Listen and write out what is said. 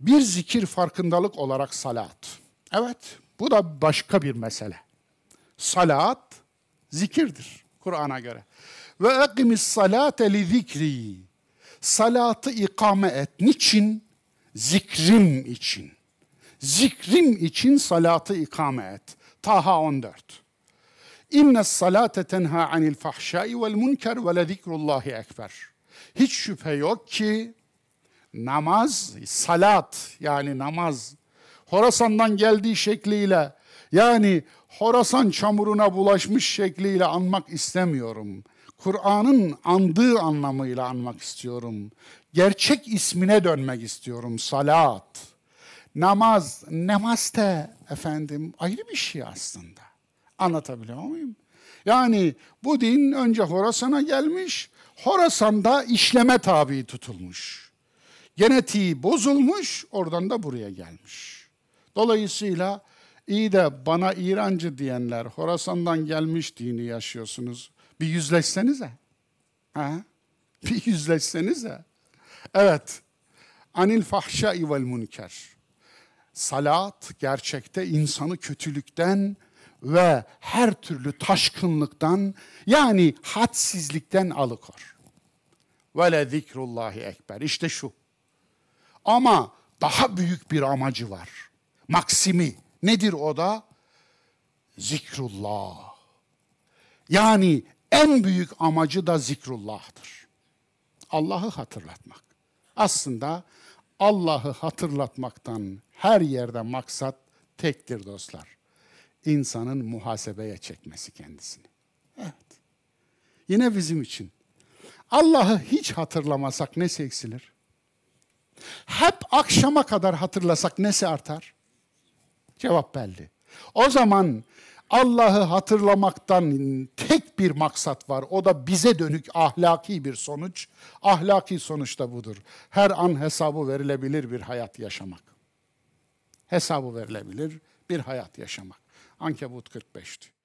Bir zikir farkındalık olarak salat. Evet, bu da başka bir mesele. Salat zikirdir Kur'an'a göre. Ve ekimis salate li zikri. Salatı ikame et. Niçin? Zikrim için. Zikrim için salatı ikame et. Taha 14. İnne salate tenha anil fahşai vel münker ve le zikrullahi ekber. Hiç şüphe yok ki namaz, salat yani namaz Horasan'dan geldiği şekliyle yani Horasan çamuruna bulaşmış şekliyle anmak istemiyorum. Kur'an'ın andığı anlamıyla anmak istiyorum. Gerçek ismine dönmek istiyorum. Salat. Namaz, namaz namaste efendim ayrı bir şey aslında. Anlatabiliyor muyum? Yani bu din önce Horasan'a gelmiş, Horasan'da işleme tabi tutulmuş genetiği bozulmuş, oradan da buraya gelmiş. Dolayısıyla iyi de bana İrancı diyenler, Horasan'dan gelmiş dini yaşıyorsunuz. Bir yüzleşsenize. Ha? Bir yüzleşsenize. Evet. Anil fahşai vel münker. Salat gerçekte insanı kötülükten ve her türlü taşkınlıktan yani hadsizlikten alıkor. Ve le zikrullahi ekber. İşte şu. Ama daha büyük bir amacı var. Maksimi. Nedir o da? Zikrullah. Yani en büyük amacı da zikrullah'tır. Allah'ı hatırlatmak. Aslında Allah'ı hatırlatmaktan her yerde maksat tektir dostlar. İnsanın muhasebeye çekmesi kendisini. Evet. Yine bizim için. Allah'ı hiç hatırlamasak ne seksilir? Hep akşama kadar hatırlasak nesi artar? Cevap belli. O zaman Allah'ı hatırlamaktan tek bir maksat var. O da bize dönük ahlaki bir sonuç. Ahlaki sonuç da budur. Her an hesabı verilebilir bir hayat yaşamak. Hesabı verilebilir bir hayat yaşamak. Ankebut 45'ti.